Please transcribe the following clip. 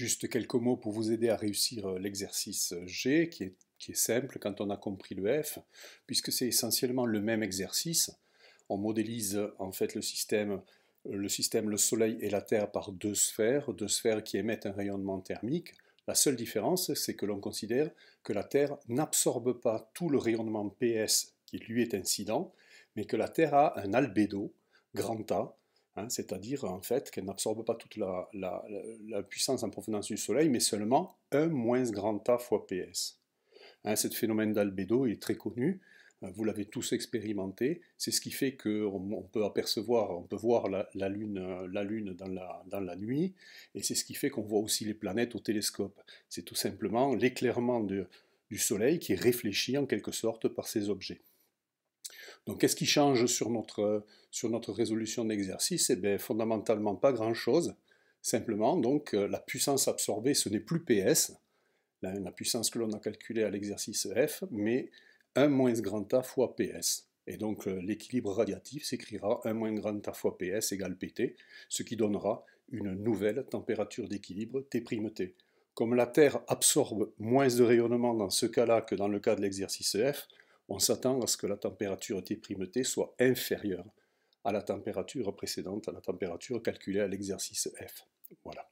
Juste quelques mots pour vous aider à réussir euh, l'exercice euh, G, qui est, simple quand on a compris le F, puisque c'est essentiellement le même exercice. On modélise euh, en fait le système, le système, le Soleil et la Terre par deux sphères, deux sphères qui émettent un rayonnement thermique. La seule différence, c'est que l'on considère que la Terre n'absorbe pas tout le rayonnement PS qui lui est incident, mais que la Terre a un albédo, grand A, Hein, c'est-à-dire en fait qu'elle n'absorbe pas toute la, puissance en provenance du Soleil, mais seulement 1 moins grand A fois PS. Cet hein, ce phénomène d'albédo est très connu, hein, vous l'avez tous expérimenté, c'est ce qui fait qu'on on peut apercevoir, on peut voir la, Lune, la lune euh, dans, la, nuit, et c'est ce qui fait qu'on voit aussi les planètes au télescope. C'est tout simplement l'éclairement du Soleil qui est réfléchi en quelque sorte par ces objets. Donc qu'est-ce qui change sur notre, euh, sur notre résolution d'exercice Eh bien fondamentalement pas grand-chose. Simplement, donc, euh, la puissance absorbée, ce n'est plus PS, la, puissance que l'on a calculée à l'exercice F, mais 1 moins grand A fois PS. Et donc euh, l'équilibre radiatif s'écrira 1 moins grand A fois PS égale PT, ce qui donnera une nouvelle température d'équilibre T. Comme la Terre absorbe moins de rayonnement dans ce cas-là que dans le cas de l'exercice F, on s'attend à ce que la température T'T soit inférieure à la température précédente, à la température calculée à l'exercice F. Voilà.